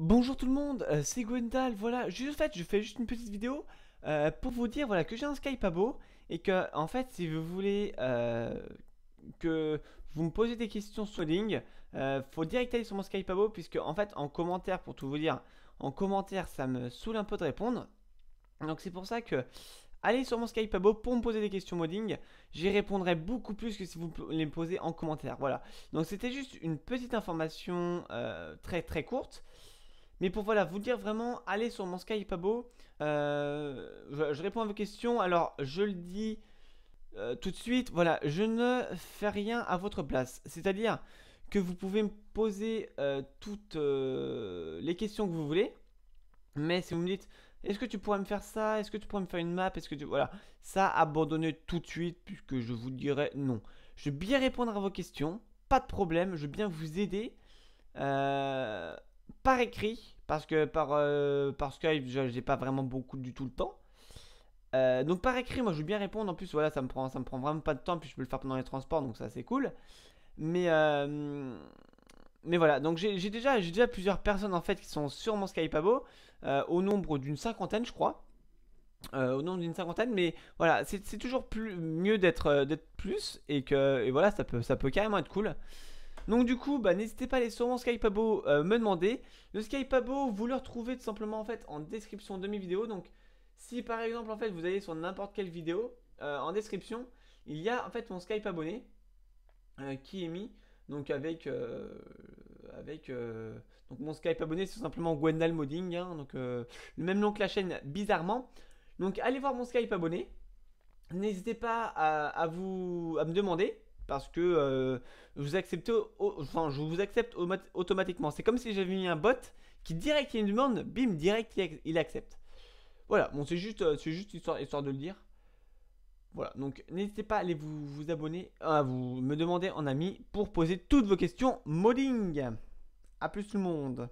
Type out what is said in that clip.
Bonjour tout le monde, euh, c'est Gwendal, voilà, juste, en fait, je fais juste une petite vidéo euh, pour vous dire voilà, que j'ai un Skype abo et que, en fait, si vous voulez euh, que vous me posez des questions sur Link, faut direct aller sur mon Skype abo puisque, en fait, en commentaire, pour tout vous dire, en commentaire, ça me saoule un peu de répondre. Donc, c'est pour ça que allez sur mon Skype Abo pour me poser des questions modding. J'y répondrai beaucoup plus que si vous les posez en commentaire. Voilà. Donc c'était juste une petite information très très courte. Mais pour voilà, vous dire vraiment, allez sur mon Skype pas beau euh, je, réponds à vos questions. Alors, je le dis euh, tout de suite, voilà, je ne fais rien à votre place. C'est-à-dire que vous pouvez me poser euh, toutes les questions que vous voulez. Mais si vous me dites, est-ce que tu pourrais me faire ça Est-ce que tu pourrais me faire une map Est-ce que tu... Voilà, ça, abandonnez tout de suite puisque je vous dirai non. Je vais bien répondre à vos questions. Pas de problème, je vais bien vous aider. Euh par écrit, parce que par, parce euh, par Skype, j'ai pas vraiment beaucoup du tout le temps. Euh, donc par écrit, moi je veux bien répondre. En plus, voilà, ça me prend, ça me prend vraiment pas de temps. Puis je peux le faire pendant les transports, donc ça c'est cool. Mais euh, mais voilà, donc j'ai déjà, j'ai déjà plusieurs personnes en fait qui sont sur mon Skypeabo, au nombre d'une cinquantaine, je crois. au nombre d'une cinquantaine, mais voilà, c'est toujours plus, mieux d'être d'être plus et que et voilà, ça peut, ça peut carrément être cool. Donc du coup, bah, n'hésitez pas à aller sur mon skype abo euh, me demander. Le skype abo vous le retrouvez tout simplement en fait en description de mes vidéos. Donc si par exemple en fait vous allez sur n'importe quelle vidéo, euh, en description, il y a en fait mon Skype abonné euh, qui est mis. Donc avec, avec donc mon Skype abonné, c'est tout simplement Gwendal Modding, hein, donc le même nom que la chaîne bizarrement. Donc allez voir mon Skype abonné. N'hésitez pas à, à, vous à me demander parce que euh, vous acceptez je vous accepte automatiquement. C'est comme si j'avais mis un bot qui direct il demande, bim, direct il, accepte. Voilà, bon c'est juste, euh, c'est juste histoire, histoire de le dire. Voilà, donc n'hésitez pas à aller vous, vous abonner, euh, à vous me demander en ami pour poser toutes vos questions modding. A plus tout le monde